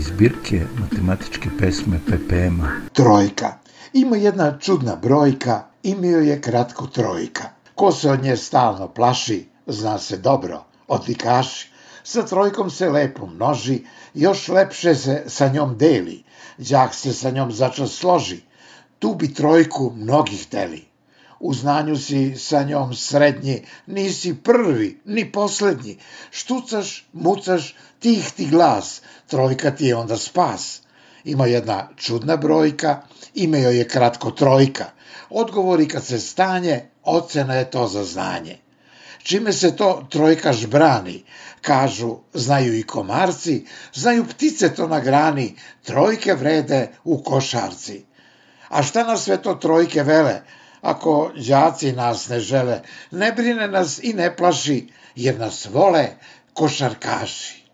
izbirke matematičke pesme PPM-a. Trojka. Ima jedna čudna brojka, imio je kratko trojka. Ko se od nje stalno plaši, zna se dobro, odlikaši. Sa trojkom se lepo množi, još lepše se sa njom deli, đak se sa njom začas složi. Tu bi trojku mnogih deli u znanju si sa njom srednji, nisi prvi, ni poslednji, štucaš, mucaš, tih ti glas, trojka ti je onda spas. Ima jedna čudna brojka, ime joj je kratko trojka, odgovori kad se stanje, ocena je to za znanje. Čime se to trojkaš brani, kažu, znaju i komarci, znaju ptice to na grani, trojke vrede u košarci. A šta nas sve to trojke vele, ako đaci nas ne žele. Ne brine nas i ne plaši, jer nas vole košarkaši.